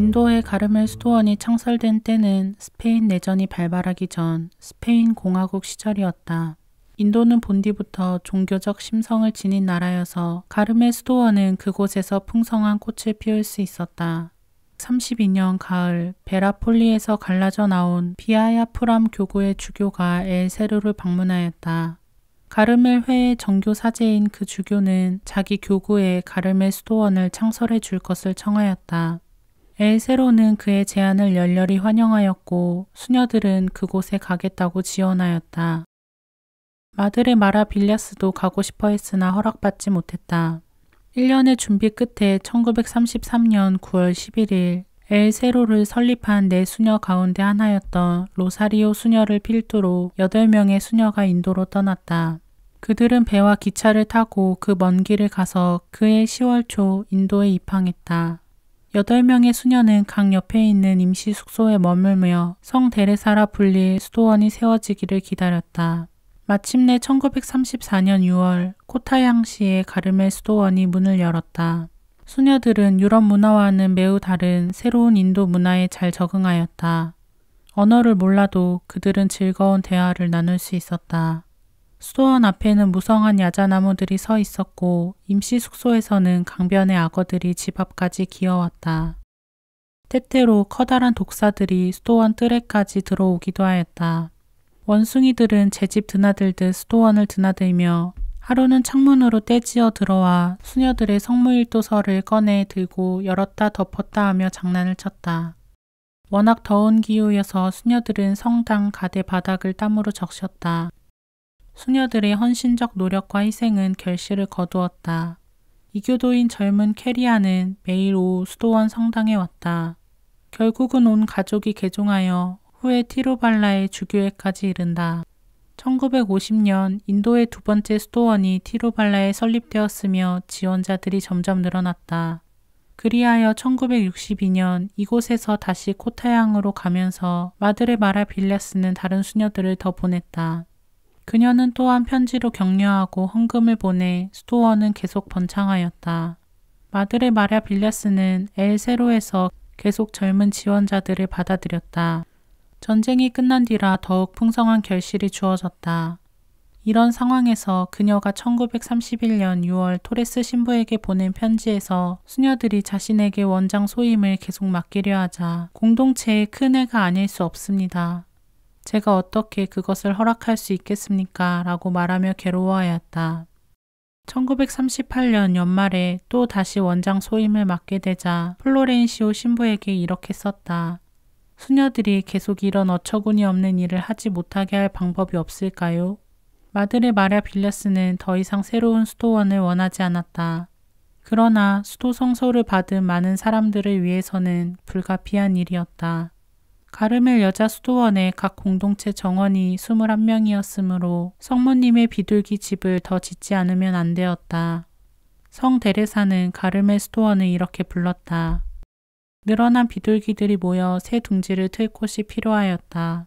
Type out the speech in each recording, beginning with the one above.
인도의 가르멜 수도원이 창설된 때는 스페인 내전이 발발하기 전 스페인 공화국 시절이었다. 인도는 본디부터 종교적 심성을 지닌 나라여서 가르멜 수도원은 그곳에서 풍성한 꽃을 피울 수 있었다. 32년 가을 베라폴리에서 갈라져 나온 비아야프람 교구의 주교가 엘세르를 방문하였다. 가르멜 회의 정교 사제인 그 주교는 자기 교구에 가르멜 수도원을 창설해 줄 것을 청하였다. 엘세로는 그의 제안을 열렬히 환영하였고 수녀들은 그곳에 가겠다고 지원하였다. 마드레 마라 빌리아스도 가고 싶어 했으나 허락받지 못했다. 1년의 준비 끝에 1933년 9월 11일 엘세로를 설립한 네 수녀 가운데 하나였던 로사리오 수녀를 필두로 8명의 수녀가 인도로 떠났다. 그들은 배와 기차를 타고 그 먼 길을 가서 그해 10월 초 인도에 입항했다. 여덟 명의 수녀는 강 옆에 있는 임시 숙소에 머물며 성 데레사라 불릴 수도원이 세워지기를 기다렸다. 마침내 1934년 6월 코타양시의 가르멜 수도원이 문을 열었다. 수녀들은 유럽 문화와는 매우 다른 새로운 인도 문화에 잘 적응하였다. 언어를 몰라도 그들은 즐거운 대화를 나눌 수 있었다. 수도원 앞에는 무성한 야자나무들이 서 있었고 임시 숙소에서는 강변의 악어들이 집 앞까지 기어왔다. 때때로 커다란 독사들이 수도원 뜰에까지 들어오기도 하였다. 원숭이들은 제 집 드나들듯 수도원을 드나들며 하루는 창문으로 떼지어 들어와 수녀들의 성무일도서를 꺼내 들고 열었다 덮었다 하며 장난을 쳤다. 워낙 더운 기후여서 수녀들은 성당 가대 바닥을 땀으로 적셨다. 수녀들의 헌신적 노력과 희생은 결실을 거두었다. 이교도인 젊은 캐리아는 매일 오후 수도원 성당에 왔다. 결국은 온 가족이 개종하여 후에 티로발라의 주교회까지 이른다. 1950년 인도의 두 번째 수도원이 티로발라에 설립되었으며 지원자들이 점점 늘어났다. 그리하여 1962년 이곳에서 다시 코타양으로 가면서 마드레마라 빌라스는 다른 수녀들을 더 보냈다. 그녀는 또한 편지로 격려하고 헌금을 보내 스토어는 계속 번창하였다. 마드레 마랴 빌라스는 엘세로에서 계속 젊은 지원자들을 받아들였다. 전쟁이 끝난 뒤라 더욱 풍성한 결실이 주어졌다. 이런 상황에서 그녀가 1931년 6월 토레스 신부에게 보낸 편지에서 수녀들이 자신에게 원장 소임을 계속 맡기려 하자 공동체의 큰 애가 아닐 수 없습니다. 제가 어떻게 그것을 허락할 수 있겠습니까? 라고 말하며 괴로워하였다. 1938년 연말에 또 다시 원장 소임을 맡게 되자 플로렌시오 신부에게 이렇게 썼다. 수녀들이 계속 이런 어처구니 없는 일을 하지 못하게 할 방법이 없을까요? 마드레 마랴 빌레스는 더 이상 새로운 수도원을 원하지 않았다. 그러나 수도 성서를 받은 많은 사람들을 위해서는 불가피한 일이었다. 가르멜 여자 수도원의 각 공동체 정원이 21명이었으므로 성모님의 비둘기 집을 더 짓지 않으면 안 되었다. 성 데레사는 가르멜 수도원을 이렇게 불렀다. 늘어난 비둘기들이 모여 새 둥지를 틀 곳이 필요하였다.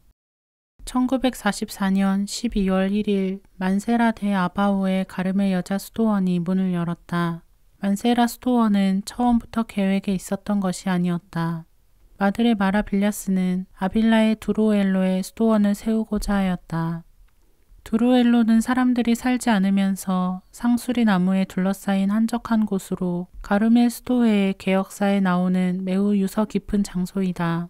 1944년 12월 1일 만세라 대 아바오의 가르멜 여자 수도원이 문을 열었다. 만세라 수도원은 처음부터 계획에 있었던 것이 아니었다. 마들레 마라빌리아스는 아빌라의 두로엘로에 수도원을 세우고자 하였다. 두로엘로는 사람들이 살지 않으면서 상수리 나무에 둘러싸인 한적한 곳으로 가르멜 수도회의 개혁사에 나오는 매우 유서 깊은 장소이다.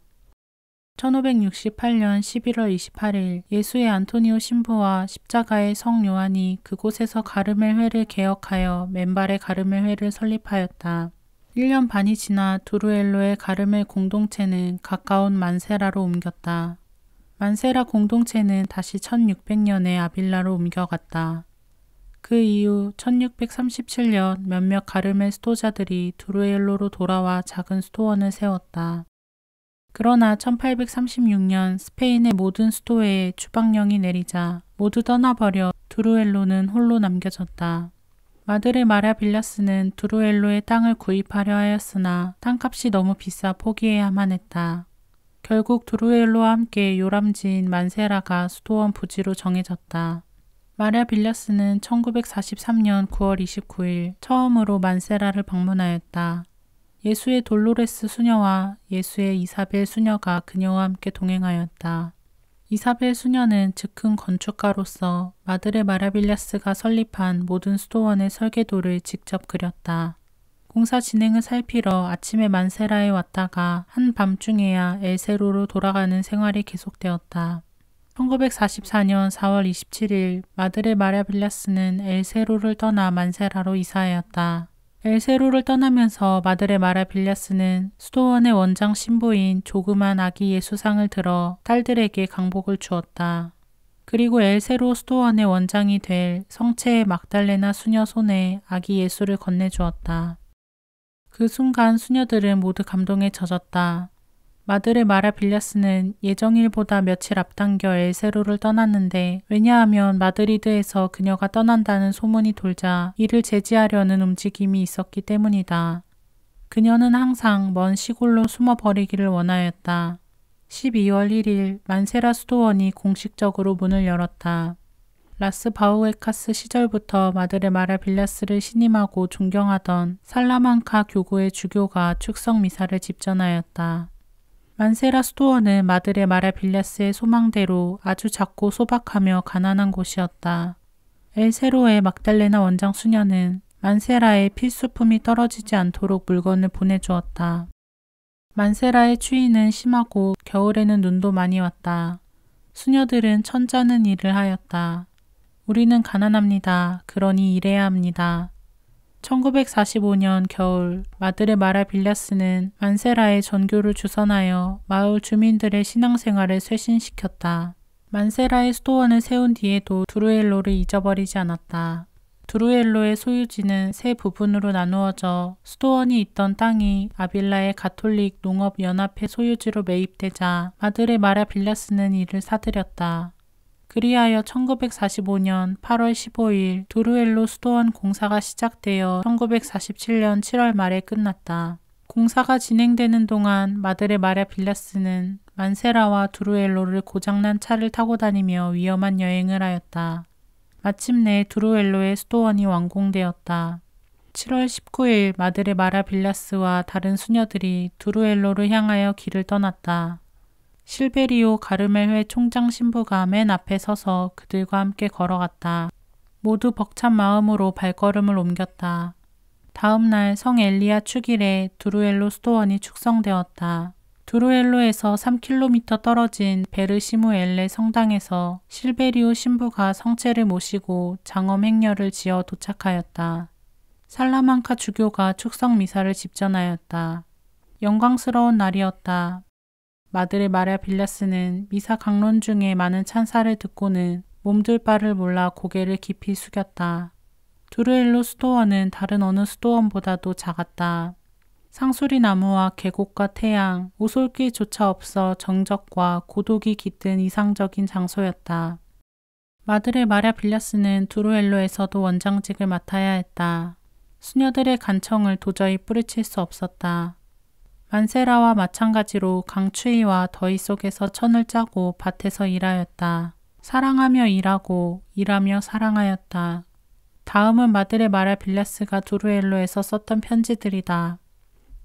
1568년 11월 28일 예수의 안토니오 신부와 십자가의 성 요한이 그곳에서 가르멜회를 개혁하여 맨발의 가르멜회를 설립하였다. 1년 반이 지나 두루엘로의 가르멜 공동체는 가까운 만세라로 옮겼다. 만세라 공동체는 다시 1600년에 아빌라로 옮겨갔다. 그 이후 1637년 몇몇 가르멜 스토자들이 두루엘로로 돌아와 작은 스토원을 세웠다. 그러나 1836년 스페인의 모든 수도에 추방령이 내리자 모두 떠나버려 두루엘로는 홀로 남겨졌다. 마드레 마랴 빌라스는 두루엘로의 땅을 구입하려 하였으나 땅값이 너무 비싸 포기해야만 했다. 결국 두루엘로와 함께 요람지인 만세라가 수도원 부지로 정해졌다. 마리아 빌라스는 1943년 9월 29일 처음으로 만세라를 방문하였다. 예수의 돌로레스 수녀와 예수의 이사벨 수녀가 그녀와 함께 동행하였다. 이사벨 수녀는 즉흥 건축가로서 마드레 마라빌라스가 설립한 모든 수도원의 설계도를 직접 그렸다. 공사 진행을 살피러 아침에 만세라에 왔다가 한밤중에야 엘세로로 돌아가는 생활이 계속되었다. 1944년 4월 27일 마드레 마라빌라스는 엘세로를 떠나 만세라로 이사하였다. 엘세로를 떠나면서 마드레마라 빌라스는 수도원의 원장 신부인 조그만 아기 예수상을 들어 딸들에게 강복을 주었다. 그리고 엘세로 수도원의 원장이 될 성체의 막달레나 수녀 손에 아기 예수를 건네주었다. 그 순간 수녀들은 모두 감동에 젖었다. 마드의마라빌라스는 예정일보다 며칠 앞당겨 엘세로를 떠났는데 왜냐하면 마드리드에서 그녀가 떠난다는 소문이 돌자 이를 제지하려는 움직임이 있었기 때문이다. 그녀는 항상 먼 시골로 숨어버리기를 원하였다. 12월 1일 만세라 수도원이 공식적으로 문을 열었다. 라스 바우에카스 시절부터 마드레 마라빌라스를 신임하고 존경하던 살라만카 교구의 주교가 축성 미사를 집전하였다. 만세라 스토어는 마들의 마라 빌라스의 소망대로 아주 작고 소박하며 가난한 곳이었다. 엘세로의 막달레나 원장 수녀는 만세라의 필수품이 떨어지지 않도록 물건을 보내주었다. 만세라의 추위는 심하고 겨울에는 눈도 많이 왔다. 수녀들은 천자는 일을 하였다. 우리는 가난합니다. 그러니 일해야 합니다. 1945년 겨울 마드레 마라 빌라스는 만세라의 전교를 주선하여 마을 주민들의 신앙생활을 쇄신시켰다. 만세라의 수도원을 세운 뒤에도 두루엘로를 잊어버리지 않았다. 두루엘로의 소유지는 세 부분으로 나누어져 수도원이 있던 땅이 아빌라의 가톨릭 농업연합회 소유지로 매입되자 마드레 마라 빌라스는 이를 사들였다. 그리하여 1945년 8월 15일 두루엘로 수도원 공사가 시작되어 1947년 7월 말에 끝났다. 공사가 진행되는 동안 마드레 마랴 빌라스는 만세라와 두루엘로를 고장난 차를 타고 다니며 위험한 여행을 하였다. 마침내 두루엘로의 수도원이 완공되었다. 7월 19일 마드레 마라 빌라스와 다른 수녀들이 두루엘로를 향하여 길을 떠났다. 실베리오 가르멜회 총장 신부가 맨 앞에 서서 그들과 함께 걸어갔다. 모두 벅찬 마음으로 발걸음을 옮겼다. 다음 날 성 엘리아 축일에 두루엘로 수도원이 축성되었다. 두루엘로에서 3km 떨어진 베르시무엘레 성당에서 실베리오 신부가 성체를 모시고 장엄 행렬을 지어 도착하였다. 살라만카 주교가 축성 미사를 집전하였다. 영광스러운 날이었다. 마들의 마리아 빌라스는 미사 강론 중에 많은 찬사를 듣고는 몸둘 바를 몰라 고개를 깊이 숙였다. 두르엘로 수도원은 다른 어느 수도원보다도 작았다. 상수리 나무와 계곡과 태양, 오솔길조차 없어 정적과 고독이 깃든 이상적인 장소였다. 마들의 마랴 빌라스는 두루엘로에서도 원장직을 맡아야 했다. 수녀들의 간청을 도저히 뿌리칠 수 없었다. 안세라와 마찬가지로 강추위와 더위 속에서 천을 짜고 밭에서 일하였다. 사랑하며 일하고 일하며 사랑하였다. 다음은 마들의 마라 빌라스가 조르엘로에서 썼던 편지들이다.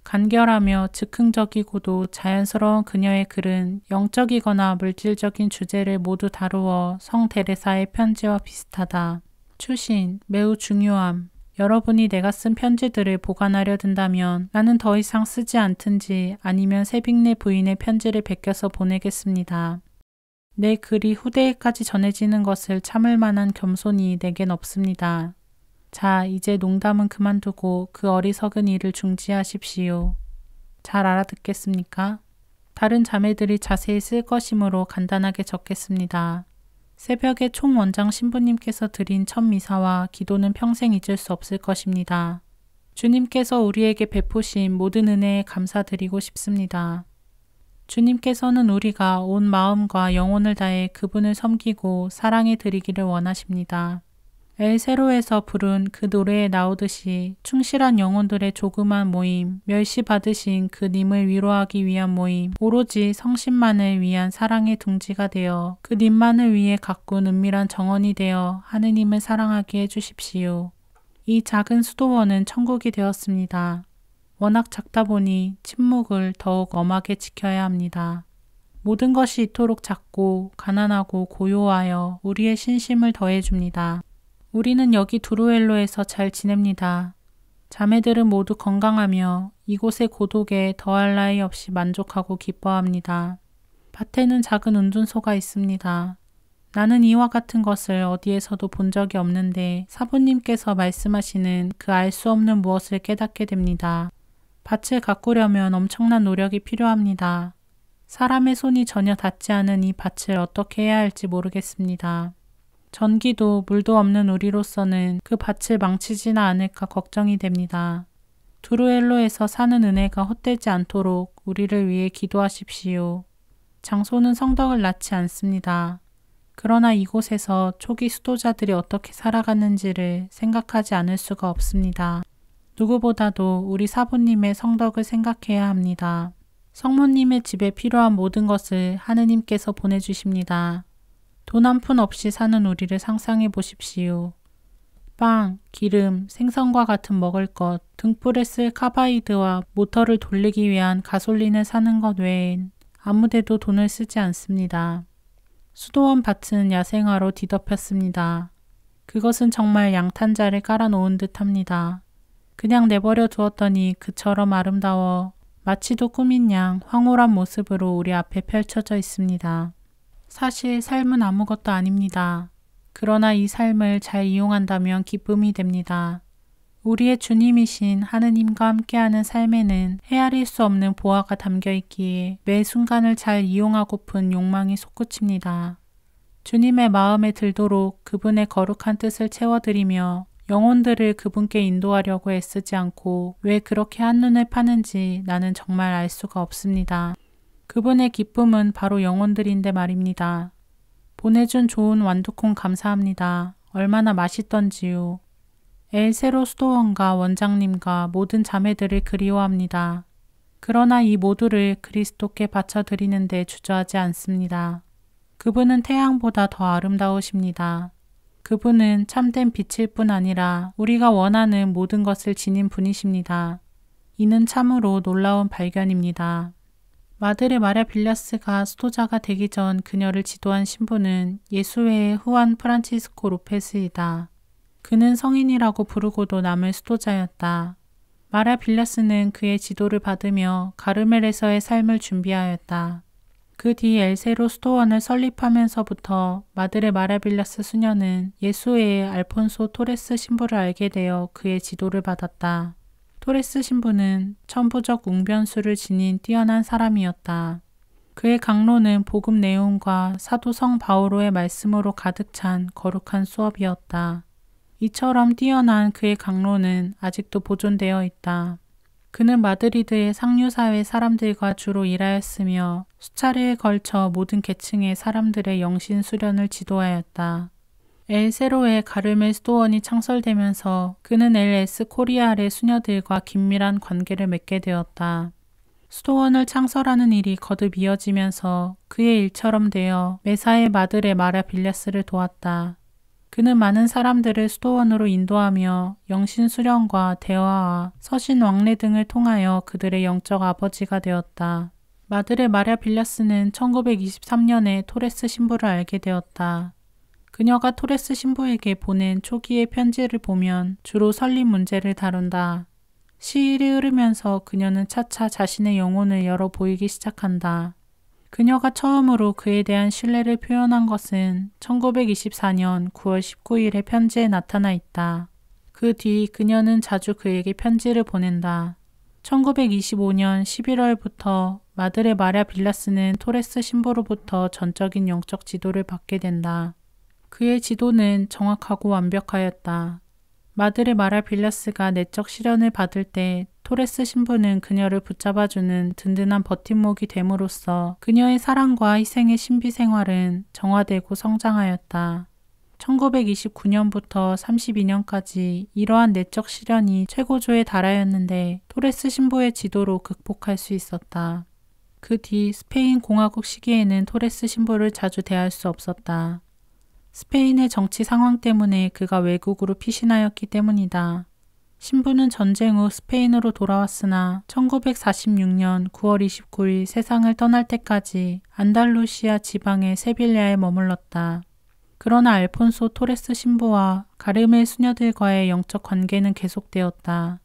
간결하며 즉흥적이고도 자연스러운 그녀의 글은 영적이거나 물질적인 주제를 모두 다루어 성 데레사의 편지와 비슷하다. 추신, 매우 중요함, 여러분이 내가 쓴 편지들을 보관하려 든다면 나는 더 이상 쓰지 않든지 아니면 세빅네 부인의 편지를 베껴서 보내겠습니다. 내 글이 후대에까지 전해지는 것을 참을 만한 겸손이 내겐 없습니다. 자, 이제 농담은 그만두고 그 어리석은 일을 중지하십시오. 잘 알아듣겠습니까? 다른 자매들이 자세히 쓸 것이므로 간단하게 적겠습니다. 새벽에 총원장 신부님께서 드린 첫 미사와 기도는 평생 잊을 수 없을 것입니다. 주님께서 우리에게 베푸신 모든 은혜에 감사드리고 싶습니다. 주님께서는 우리가 온 마음과 영혼을 다해 그분을 섬기고 사랑해 드리기를 원하십니다. 엘세로에서 부른 그 노래에 나오듯이 충실한 영혼들의 조그만 모임, 멸시받으신 그 님을 위로하기 위한 모임, 오로지 성신만을 위한 사랑의 둥지가 되어 그 님만을 위해 가꾼 은밀한 정원이 되어 하느님을 사랑하게 해주십시오. 이 작은 수도원은 천국이 되었습니다. 워낙 작다 보니 침묵을 더욱 엄하게 지켜야 합니다. 모든 것이 이토록 작고 가난하고 고요하여 우리의 신심을 더해줍니다. 우리는 여기 두루엘로에서 잘 지냅니다. 자매들은 모두 건강하며 이곳의 고독에 더할 나위 없이 만족하고 기뻐합니다. 밭에는 작은 운전소가 있습니다. 나는 이와 같은 것을 어디에서도 본 적이 없는데 사부님께서 말씀하시는 그 알 수 없는 무엇을 깨닫게 됩니다. 밭을 가꾸려면 엄청난 노력이 필요합니다. 사람의 손이 전혀 닿지 않은 이 밭을 어떻게 해야 할지 모르겠습니다. 전기도 물도 없는 우리로서는 그 밭을 망치지나 않을까 걱정이 됩니다. 두루엘로에서 사는 은혜가 헛되지 않도록 우리를 위해 기도하십시오. 장소는 성덕을 낳지 않습니다. 그러나 이곳에서 초기 수도자들이 어떻게 살아갔는지를 생각하지 않을 수가 없습니다. 누구보다도 우리 사부님의 성덕을 생각해야 합니다. 성모님의 집에 필요한 모든 것을 하느님께서 보내주십니다. 돈한푼 없이 사는 우리를 상상해 보십시오. 빵, 기름, 생선과 같은 먹을 것, 등불에 쓸 카바이드와 모터를 돌리기 위한 가솔린을 사는 것 외엔 아무데도 돈을 쓰지 않습니다. 수도원 밭은 야생화로 뒤덮였습니다. 그것은 정말 양탄자를 깔아놓은 듯 합니다. 그냥 내버려 두었더니 그처럼 아름다워 마치도 꾸민 양 황홀한 모습으로 우리 앞에 펼쳐져 있습니다. 사실 삶은 아무것도 아닙니다. 그러나 이 삶을 잘 이용한다면 기쁨이 됩니다. 우리의 주님이신 하느님과 함께하는 삶에는 헤아릴 수 없는 보화가 담겨 있기에 매 순간을 잘 이용하고픈 욕망이 솟구칩니다. 주님의 마음에 들도록 그분의 거룩한 뜻을 채워드리며 영혼들을 그분께 인도하려고 애쓰지 않고 왜 그렇게 한눈에 파는지 나는 정말 알 수가 없습니다. 그분의 기쁨은 바로 영혼들인데 말입니다. 보내준 좋은 완두콩 감사합니다. 얼마나 맛있던지요. 엘세로 수도원과 원장님과 모든 자매들을 그리워합니다. 그러나 이 모두를 그리스도께 바쳐드리는데 주저하지 않습니다. 그분은 태양보다 더 아름다우십니다. 그분은 참된 빛일 뿐 아니라 우리가 원하는 모든 것을 지닌 분이십니다. 이는 참으로 놀라운 발견입니다. 마드레 마랴 빌라스가 수도자가 되기 전 그녀를 지도한 신부는 예수회의 후안 프란치스코 로페스이다. 그는 성인이라고 부르고도 남을 수도자였다. 마랴 빌라스는 그의 지도를 받으며 가르멜에서의 삶을 준비하였다. 그 뒤 엘세로 수도원을 설립하면서부터 마드레 마랴 빌라스 수녀는 예수회의 알폰소 토레스 신부를 알게 되어 그의 지도를 받았다. 토레스 신부는 천부적 웅변수를 지닌 뛰어난 사람이었다. 그의 강론은 복음 내용과 사도 성 바오로의 말씀으로 가득 찬 거룩한 수업이었다. 이처럼 뛰어난 그의 강론은 아직도 보존되어 있다. 그는 마드리드의 상류사회 사람들과 주로 일하였으며 수차례에 걸쳐 모든 계층의 사람들의 영신 수련을 지도하였다. 엘세로의 가르멜 수도원이 창설되면서 그는 LS 코리아의 수녀들과 긴밀한 관계를 맺게 되었다. 수도원을 창설하는 일이 거듭 이어지면서 그의 일처럼 되어 매사에 마들의 마라 빌레스를 도왔다. 그는 많은 사람들을 수도원으로 인도하며 영신 수련과 대화와 서신 왕래 등을 통하여 그들의 영적 아버지가 되었다. 마들의 마라빌레스는 1923년에 토레스 신부를 알게 되었다. 그녀가 토레스 신부에게 보낸 초기의 편지를 보면 주로 설립 문제를 다룬다. 시일이 흐르면서 그녀는 차차 자신의 영혼을 열어 보이기 시작한다. 그녀가 처음으로 그에 대한 신뢰를 표현한 것은 1924년 9월 19일의 편지에 나타나 있다. 그 뒤 그녀는 자주 그에게 편지를 보낸다. 1925년 11월부터 마드레 마랴 빌라스는 토레스 신부로부터 전적인 영적 지도를 받게 된다. 그의 지도는 정확하고 완벽하였다. 마들의 말할 빌라스가 내적 시련을 받을 때 토레스 신부는 그녀를 붙잡아주는 든든한 버팀목이 됨으로써 그녀의 사랑과 희생의 신비 생활은 정화되고 성장하였다. 1929년부터 32년까지 이러한 내적 시련이 최고조에 달하였는데 토레스 신부의 지도로 극복할 수 있었다. 그 뒤 스페인 공화국 시기에는 토레스 신부를 자주 대할 수 없었다. 스페인의 정치 상황 때문에 그가 외국으로 피신하였기 때문이다. 신부는 전쟁 후 스페인으로 돌아왔으나 1946년 9월 29일 세상을 떠날 때까지 안달루시아 지방의 세빌리아에 머물렀다. 그러나 알폰소 토레스 신부와 가르멜 수녀들과의 영적 관계는 계속되었다.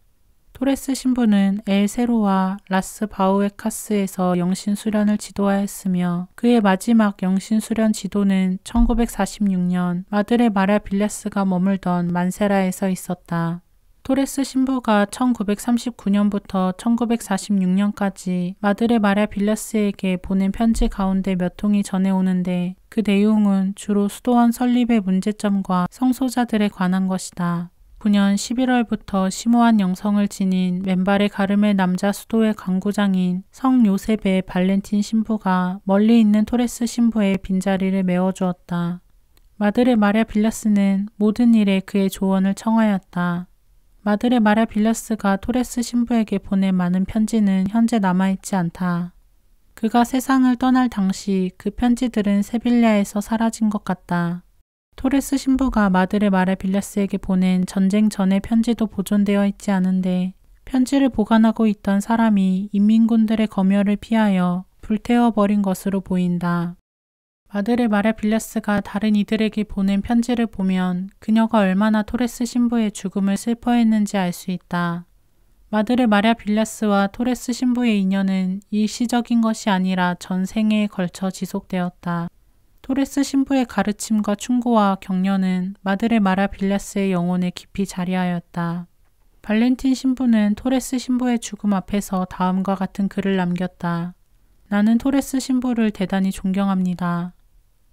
토레스 신부는 엘세로와 라스 바우에카스에서 영신 수련을 지도하였으며 그의 마지막 영신 수련 지도는 1946년 마드레 마라 빌레스가 머물던 만세라에서 있었다. 토레스 신부가 1939년부터 1946년까지 마드레 마랴 빌레스에게 보낸 편지 가운데 몇 통이 전해오는데 그 내용은 주로 수도원 설립의 문제점과 성소자들에 관한 것이다. 2019년 11월부터 심오한 영성을 지닌 맨발의 가름의 남자 수도의 강구장인 성 요셉의 발렌틴 신부가 멀리 있는 토레스 신부의 빈자리를 메워주었다. 마드레 마랴 빌라스는 모든 일에 그의 조언을 청하였다. 마드레 마랴 빌라스가 토레스 신부에게 보낸 많은 편지는 현재 남아있지 않다. 그가 세상을 떠날 당시 그 편지들은 세빌야에서 사라진 것 같다. 토레스 신부가 마드의 마레 빌레스에게 보낸 전쟁 전의 편지도 보존되어 있지 않은데 편지를 보관하고 있던 사람이 인민군들의 검열을 피하여 불태워버린 것으로 보인다. 마드의 마레 빌레스가 다른 이들에게 보낸 편지를 보면 그녀가 얼마나 토레스 신부의 죽음을 슬퍼했는지 알 수 있다. 마드의 마랴 빌라스와 토레스 신부의 인연은 일시적인 것이 아니라 전생에 걸쳐 지속되었다. 토레스 신부의 가르침과 충고와 격려는 마드레 마라 빌라스의 영혼에 깊이 자리하였다. 발렌틴 신부는 토레스 신부의 죽음 앞에서 다음과 같은 글을 남겼다. 나는 토레스 신부를 대단히 존경합니다.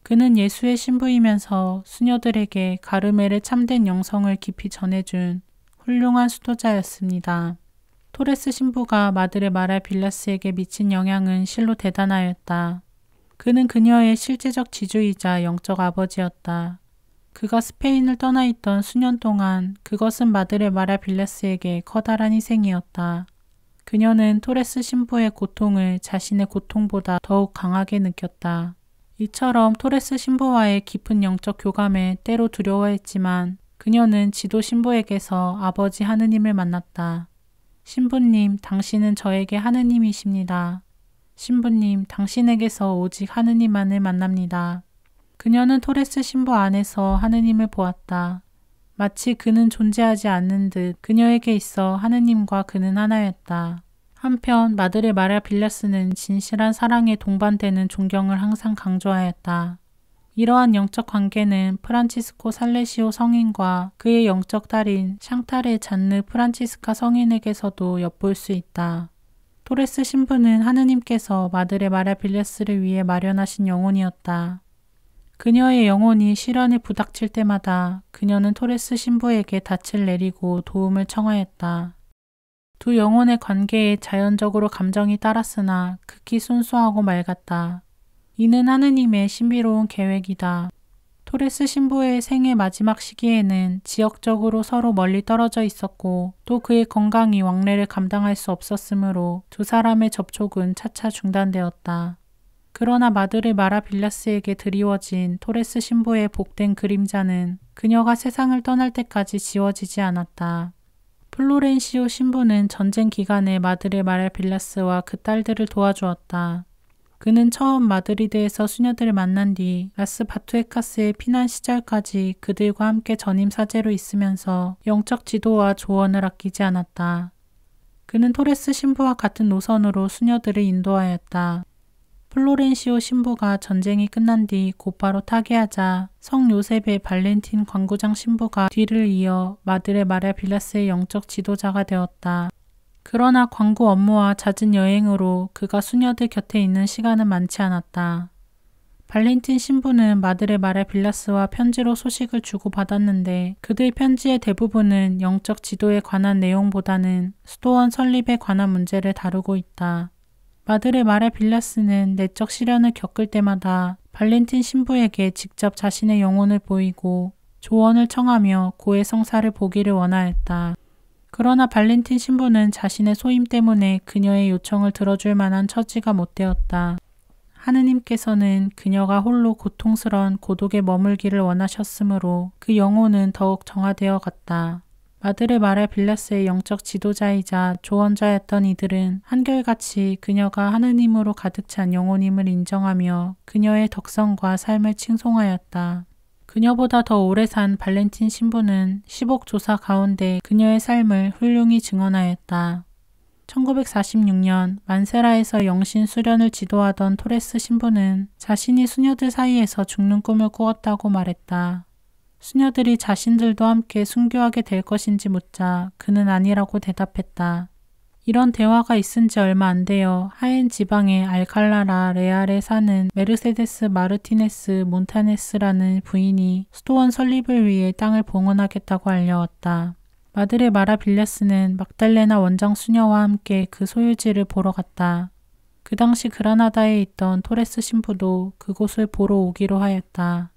그는 예수의 신부이면서 수녀들에게 가르멜의 참된 영성을 깊이 전해준 훌륭한 수도자였습니다. 토레스 신부가 마드레 마라 빌라스에게 미친 영향은 실로 대단하였다. 그는 그녀의 실제적 지주이자 영적 아버지였다. 그가 스페인을 떠나 있던 수년 동안 그것은 마드레 마라 빌레스에게 커다란 희생이었다. 그녀는 토레스 신부의 고통을 자신의 고통보다 더욱 강하게 느꼈다. 이처럼 토레스 신부와의 깊은 영적 교감에 때로 두려워했지만 그녀는 지도 신부에게서 아버지 하느님을 만났다. 신부님, 당신은 저에게 하느님이십니다. 신부님, 당신에게서 오직 하느님만을 만납니다. 그녀는 토레스 신부 안에서 하느님을 보았다. 마치 그는 존재하지 않는 듯 그녀에게 있어 하느님과 그는 하나였다. 한편 마들의 마리아 빌라스는 진실한 사랑에 동반되는 존경을 항상 강조하였다. 이러한 영적 관계는 프란치스코 살레시오 성인과 그의 영적 딸인 샹타르 잔느 프란치스카 성인에게서도 엿볼 수 있다. 토레스 신부는 하느님께서 마들의 마리 빌레스를 위해 마련하신 영혼이었다. 그녀의 영혼이 시련에 부닥칠 때마다 그녀는 토레스 신부에게 닻을 내리고 도움을 청하였다. 두 영혼의 관계에 자연적으로 감정이 따랐으나 극히 순수하고 맑았다. 이는 하느님의 신비로운 계획이다. 토레스 신부의 생애 마지막 시기에는 지역적으로 서로 멀리 떨어져 있었고 또 그의 건강이 왕래를 감당할 수 없었으므로 두 사람의 접촉은 차차 중단되었다. 그러나 마드레 마라 빌라스에게 드리워진 토레스 신부의 복된 그림자는 그녀가 세상을 떠날 때까지 지워지지 않았다. 플로렌시오 신부는 전쟁 기간에 마드레 마라 빌라스와 그 딸들을 도와주었다. 그는 처음 마드리드에서 수녀들을 만난 뒤 라스 바투에카스의 피난 시절까지 그들과 함께 전임 사제로 있으면서 영적 지도와 조언을 아끼지 않았다. 그는 토레스 신부와 같은 노선으로 수녀들을 인도하였다. 플로렌시오 신부가 전쟁이 끝난 뒤 곧바로 타계하자 성 요셉의 발렌틴 광고장 신부가 뒤를 이어 마들의 마랴 빌라스의 영적 지도자가 되었다. 그러나 광고 업무와 잦은 여행으로 그가 수녀들 곁에 있는 시간은 많지 않았다. 발렌틴 신부는 마들의 말에 빌라스와 편지로 소식을 주고받았는데 그들 편지의 대부분은 영적 지도에 관한 내용보다는 수도원 설립에 관한 문제를 다루고 있다. 마들의 말에 빌라스는 내적 시련을 겪을 때마다 발렌틴 신부에게 직접 자신의 영혼을 보이고 조언을 청하며 고해 성사를 보기를 원하였다. 그러나 발렌틴 신부는 자신의 소임 때문에 그녀의 요청을 들어줄 만한 처지가 못 되었다. 하느님께서는 그녀가 홀로 고통스러운 고독에 머물기를 원하셨으므로 그 영혼은 더욱 정화되어 갔다. 마드레 마레 빌라스의 영적 지도자이자 조언자였던 이들은 한결같이 그녀가 하느님으로 가득 찬 영혼임을 인정하며 그녀의 덕성과 삶을 칭송하였다. 그녀보다 더 오래 산 발렌틴 신부는 10억 조사 가운데 그녀의 삶을 훌륭히 증언하였다. 1946년 만세라에서 영신 수련을 지도하던 토레스 신부는 자신이 수녀들 사이에서 죽는 꿈을 꾸었다고 말했다. 수녀들이 자신들도 함께 순교하게 될 것인지 묻자 그는 아니라고 대답했다. 이런 대화가 있은 지 얼마 안 되어 하엔 지방의 알칼라라 레알에 사는 메르세데스 마르티네스 몬타네스라는 부인이 수도원 설립을 위해 땅을 봉헌하겠다고 알려왔다. 마드레 마라 빌레스는 막달레나 원장 수녀와 함께 그 소유지를 보러 갔다. 그 당시 그라나다에 있던 토레스 신부도 그곳을 보러 오기로 하였다.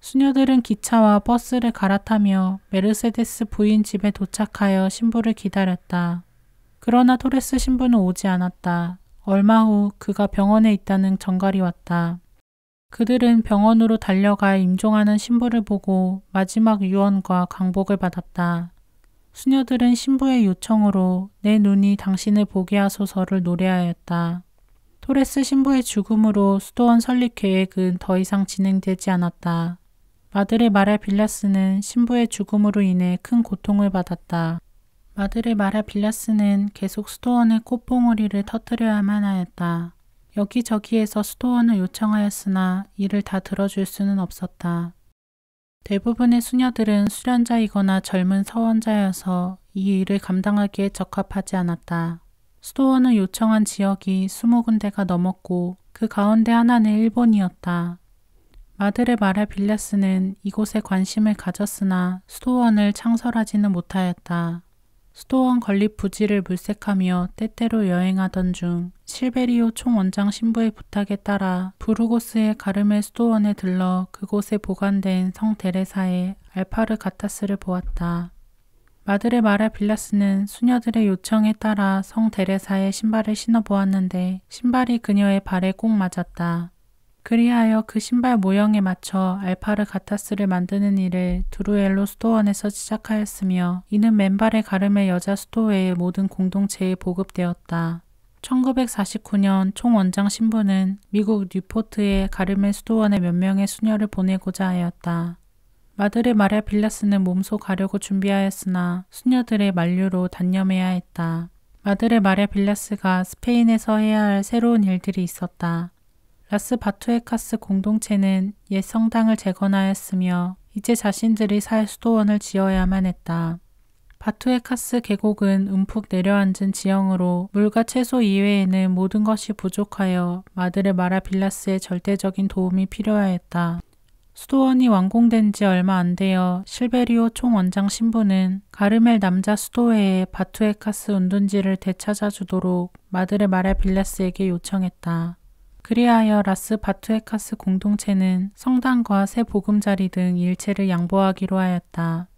수녀들은 기차와 버스를 갈아타며 메르세데스 부인 집에 도착하여 신부를 기다렸다. 그러나 토레스 신부는 오지 않았다. 얼마 후 그가 병원에 있다는 전갈이 왔다. 그들은 병원으로 달려가 임종하는 신부를 보고 마지막 유언과 강복을 받았다. 수녀들은 신부의 요청으로 내 눈이 당신을 보게 하소서를 노래하였다. 토레스 신부의 죽음으로 수도원 설립 계획은 더 이상 진행되지 않았다. 마들의 말에 빌라스는 신부의 죽음으로 인해 큰 고통을 받았다. 마드의 마라 빌라스는 계속 수도원의 꽃봉오리를 터뜨려야만 하였다. 여기저기에서 수도원을 요청하였으나 이를 다 들어줄 수는 없었다. 대부분의 수녀들은 수련자이거나 젊은 서원자여서 이 일을 감당하기에 적합하지 않았다. 수도원을 요청한 지역이 20군데가 넘었고 그 가운데 하나는 일본이었다. 마드의 마라 빌라스는 이곳에 관심을 가졌으나 수도원을 창설하지는 못하였다. 수도원 건립 부지를 물색하며 때때로 여행하던 중 실베리오 총원장 신부의 부탁에 따라 부르고스의 가르멜 수도원에 들러 그곳에 보관된 성 데레사의 알파르 가타스를 보았다. 마드레 마라 빌라스는 수녀들의 요청에 따라 성 데레사의 신발을 신어보았는데 신발이 그녀의 발에 꼭 맞았다. 그리하여 그 신발 모형에 맞춰 알파르 가타스를 만드는 일을 두루엘로 수도원에서 시작하였으며 이는 맨발의 가름의 여자 수도회의 모든 공동체에 보급되었다. 1949년 총원장 신부는 미국 뉴포트의 가르멜 수도원에 몇 명의 수녀를 보내고자 하였다. 마드레 마리아 빌라스는 몸소 가려고 준비하였으나 수녀들의 만류로 단념해야 했다. 마드레 마리아 빌라스가 스페인에서 해야 할 새로운 일들이 있었다. 라스바투에카스 공동체는 옛 성당을 재건하였으며 이제 자신들이 살 수도원을 지어야만 했다. 바투에카스 계곡은 움푹 내려앉은 지형으로 물과 채소 이외에는 모든 것이 부족하여 마드르 마라빌라스의 절대적인 도움이 필요하였다. 수도원이 완공된 지 얼마 안 되어 실베리오 총원장 신부는 가르멜 남자 수도회에 바투에카스 운둔지를 되찾아 주도록 마드르 마라빌라스에게 요청했다. 그리하여 라스 바투에카스 공동체는 성당과 새 보금자리 등 일체를 양보하기로 하였다.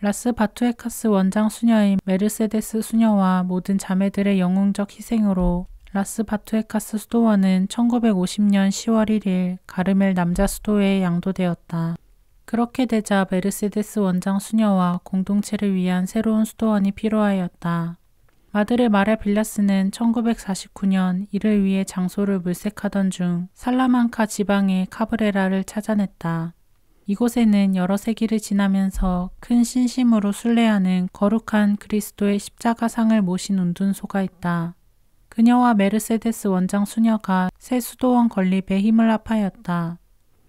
라스 바투에카스 원장 수녀인 메르세데스 수녀와 모든 자매들의 영웅적 희생으로 라스 바투에카스 수도원은 1950년 10월 1일 가르멜 남자 수도에 양도되었다. 그렇게 되자 메르세데스 원장 수녀와 공동체를 위한 새로운 수도원이 필요하였다. 아들의 말에 빌라스는 1949년 이를 위해 장소를 물색하던 중 살라만카 지방의 카브레라를 찾아냈다. 이곳에는 여러 세기를 지나면서 큰 신심으로 순례하는 거룩한 그리스도의 십자가상을 모신 운둔소가 있다. 그녀와 메르세데스 원장 수녀가 새 수도원 건립에 힘을 합하였다.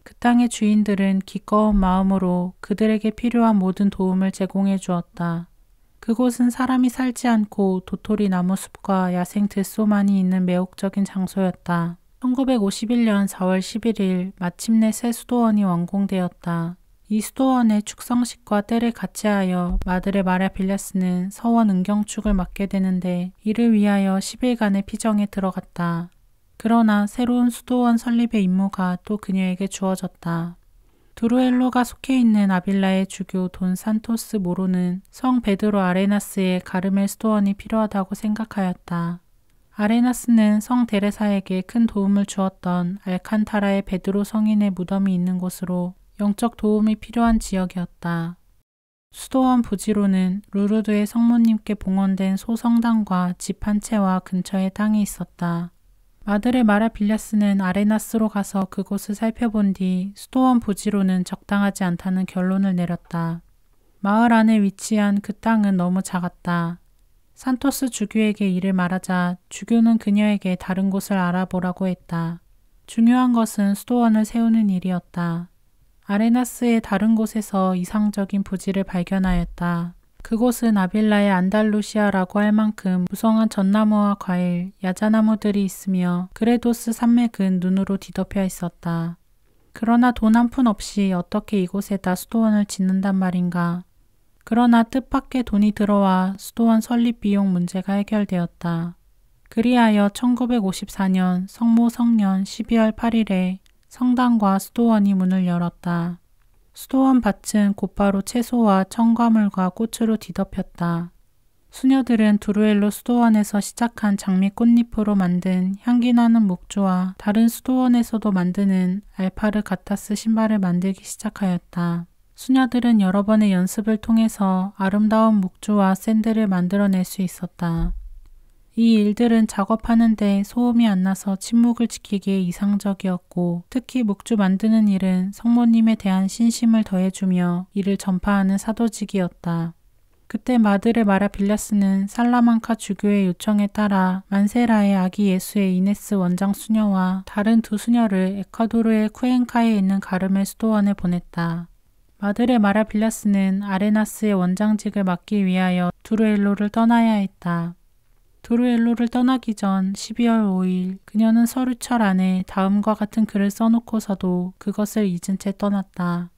그 땅의 주인들은 기꺼운 마음으로 그들에게 필요한 모든 도움을 제공해 주었다. 그곳은 사람이 살지 않고 도토리 나무 숲과 야생 들소만이 있는 매혹적인 장소였다. 1951년 4월 11일 마침내 새 수도원이 완공되었다. 이 수도원의 축성식과 때를 같이 하여 마들의 마랴 빌레스는 서원 은경축을 맡게 되는데 이를 위하여 10일간의 피정에 들어갔다. 그러나 새로운 수도원 설립의 임무가 또 그녀에게 주어졌다. 두루엘로가 속해 있는 아빌라의 주교 돈 산토스 모로는 성 베드로 아레나스의 가르멜 스토원이 필요하다고 생각하였다. 아레나스는 성 데레사에게 큰 도움을 주었던 알칸타라의 베드로 성인의 무덤이 있는 곳으로 영적 도움이 필요한 지역이었다. 수도원 부지로는 루르드의 성모님께 봉헌된 소성당과 집 한 채와 근처의 땅이 있었다. 아들의 말에 빌레스는 아레나스로 가서 그곳을 살펴본 뒤 수도원 부지로는 적당하지 않다는 결론을 내렸다. 마을 안에 위치한 그 땅은 너무 작았다. 산토스 주교에게 이를 말하자 주교는 그녀에게 다른 곳을 알아보라고 했다. 중요한 것은 수도원을 세우는 일이었다. 아레나스의 다른 곳에서 이상적인 부지를 발견하였다. 그곳은 아빌라의 안달루시아라고 할 만큼 무성한 전나무와 과일, 야자나무들이 있으며 그레도스 산맥은 눈으로 뒤덮여 있었다. 그러나 돈 한 푼 없이 어떻게 이곳에다 수도원을 짓는단 말인가. 그러나 뜻밖의 돈이 들어와 수도원 설립 비용 문제가 해결되었다. 그리하여 1954년 성모 성년 12월 8일에 성당과 수도원이 문을 열었다. 수도원 밭은 곧바로 채소와 청과물과 꽃으로 뒤덮였다. 수녀들은 두루엘로 수도원에서 시작한 장미 꽃잎으로 만든 향기 나는 목조와 다른 수도원에서도 만드는 알파르 가타스 신발을 만들기 시작하였다. 수녀들은 여러 번의 연습을 통해서 아름다운 목조와 샌들을 만들어낼 수 있었다. 이 일들은 작업하는데 소음이 안 나서 침묵을 지키기에 이상적이었고 특히 목주 만드는 일은 성모님에 대한 신심을 더해주며 이를 전파하는 사도직이었다. 그때 마드레 마라빌라스는 살라만카 주교의 요청에 따라 만세라의 아기 예수의 이네스 원장 수녀와 다른 두 수녀를 에콰도르의 쿠엔카에 있는 가르멜 수도원에 보냈다. 마드레 마라빌라스는 아레나스의 원장직을 맡기 위하여 두르엘로를 떠나야 했다. 도르엘로를 떠나기 전 12월 5일 그녀는 서류철 안에 다음과 같은 글을 써놓고서도 그것을 잊은 채 떠났다.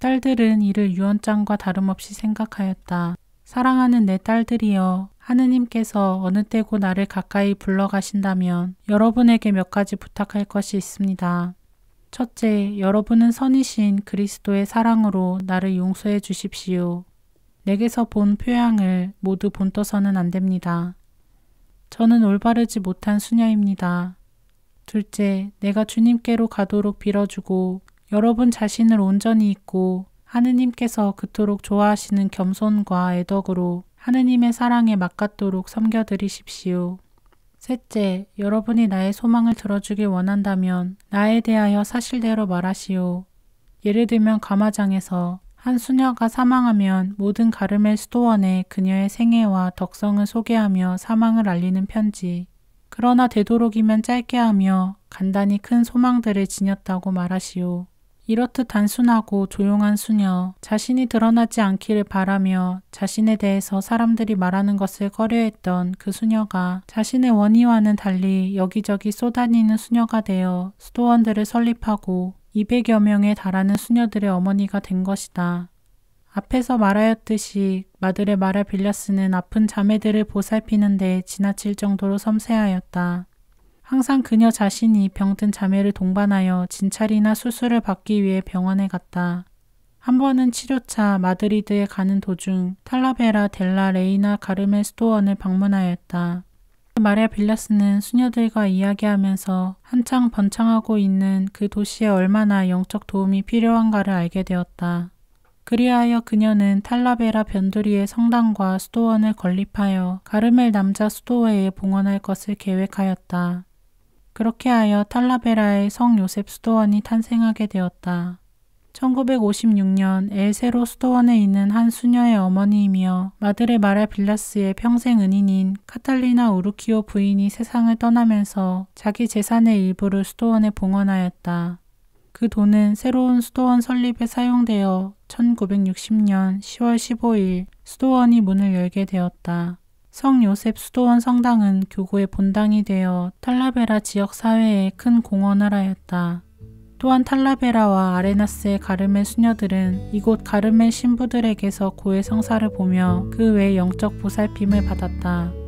딸들은 이를 유언장과 다름없이 생각하였다. 사랑하는 내 딸들이여 하느님께서 어느 때고 나를 가까이 불러가신다면 여러분에게 몇 가지 부탁할 것이 있습니다. 첫째, 여러분은 선이신 그리스도의 사랑으로 나를 용서해 주십시오. 내게서 본 표양을 모두 본떠서는 안 됩니다. 저는 올바르지 못한 수녀입니다. 둘째, 내가 주님께로 가도록 빌어주고 여러분 자신을 온전히 잊고 하느님께서 그토록 좋아하시는 겸손과 애덕으로 하느님의 사랑에 맞갖도록 섬겨드리십시오. 셋째, 여러분이 나의 소망을 들어주길 원한다면 나에 대하여 사실대로 말하시오. 예를 들면 가마장에서 한 수녀가 사망하면 모든 가르멜 수도원에 그녀의 생애와 덕성을 소개하며 사망을 알리는 편지. 그러나 되도록이면 짧게 하며 간단히 큰 소망들을 지녔다고 말하시오. 이렇듯 단순하고 조용한 수녀, 자신이 드러나지 않기를 바라며 자신에 대해서 사람들이 말하는 것을 꺼려했던 그 수녀가 자신의 원의와는 달리 여기저기 쏘다니는 수녀가 되어 수도원들을 설립하고 200여 명에 달하는 수녀들의 어머니가 된 것이다. 앞에서 말하였듯이 마들의 말을 빌려 쓰는 아픈 자매들을 보살피는 데 지나칠 정도로 섬세하였다. 항상 그녀 자신이 병든 자매를 동반하여 진찰이나 수술을 받기 위해 병원에 갔다. 한 번은 치료차 마드리드에 가는 도중 탈라베라 델라 레이나 가르멘 스토원을 방문하였다. 말에 빌라스는 수녀들과 이야기하면서 한창 번창하고 있는 그 도시에 얼마나 영적 도움이 필요한가를 알게 되었다. 그리하여 그녀는 탈라베라 변두리의 성당과 수도원을 건립하여 가르멜 남자 수도회에 봉헌할 것을 계획하였다. 그렇게 하여 탈라베라의 성 요셉 수도원이 탄생하게 되었다. 1956년 엘세로 수도원에 있는 한 수녀의 어머니이며 마드레 마라 빌라스의 평생 은인인 카탈리나 우르키오 부인이 세상을 떠나면서 자기 재산의 일부를 수도원에 봉헌하였다. 그 돈은 새로운 수도원 설립에 사용되어 1960년 10월 15일 수도원이 문을 열게 되었다. 성 요셉 수도원 성당은 교구의 본당이 되어 탈라베라 지역 사회에 큰 공헌을 하였다. 또한 탈라베라와 아레나스의 가르멜 수녀들은 이곳 가르멜 신부들에게서 고해 성사를 보며 그 외 영적 보살핌을 받았다.